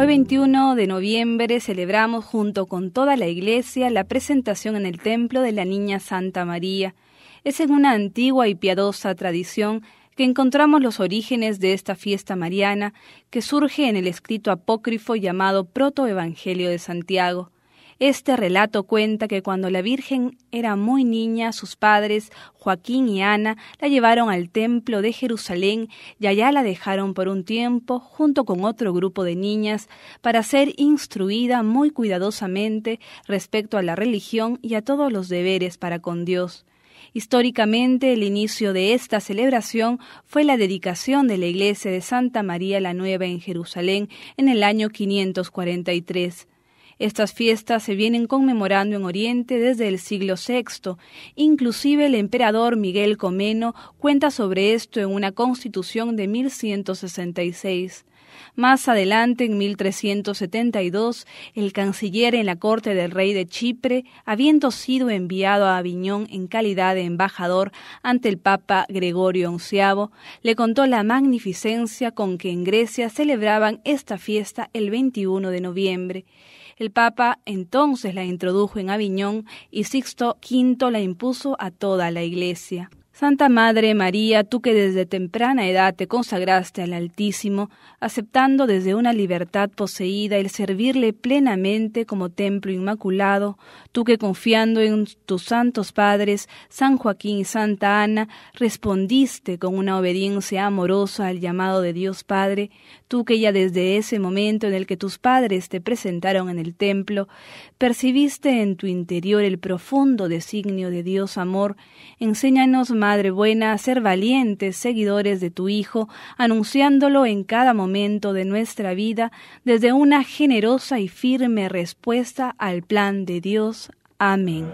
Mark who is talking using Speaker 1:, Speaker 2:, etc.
Speaker 1: Hoy 21 de noviembre celebramos junto con toda la iglesia la presentación en el templo de la Niña Santa María. Es en una antigua y piadosa tradición que encontramos los orígenes de esta fiesta mariana que surge en el escrito apócrifo llamado Proto-Evangelio de Santiago. Este relato cuenta que cuando la Virgen era muy niña, sus padres, Joaquín y Ana, la llevaron al templo de Jerusalén y allá la dejaron por un tiempo junto con otro grupo de niñas para ser instruida muy cuidadosamente respecto a la religión y a todos los deberes para con Dios. Históricamente, el inicio de esta celebración fue la dedicación de la iglesia de Santa María la Nueva en Jerusalén en el año 543. Estas fiestas se vienen conmemorando en Oriente desde el siglo VI. Inclusive el emperador Miguel Comeno cuenta sobre esto en una constitución de 1166. Más adelante, en 1372, el canciller en la corte del rey de Chipre, habiendo sido enviado a Aviñón en calidad de embajador ante el Papa Gregorio XI, le contó la magnificencia con que en Grecia celebraban esta fiesta el 21 de noviembre. El Papa entonces la introdujo en Aviñón y Sixto V la impuso a toda la Iglesia. Santa Madre María, tú que desde temprana edad te consagraste al Altísimo, aceptando desde una libertad poseída el servirle plenamente como templo inmaculado, tú que confiando en tus santos padres, San Joaquín y Santa Ana, respondiste con una obediencia amorosa al llamado de Dios Padre, tú que ya desde ese momento en el que tus padres te presentaron en el templo, percibiste en tu interior el profundo designio de Dios amor, enséñanos más Madre Buena, ser valientes seguidores de tu Hijo, anunciándolo en cada momento de nuestra vida desde una generosa y firme respuesta al plan de Dios. Amén.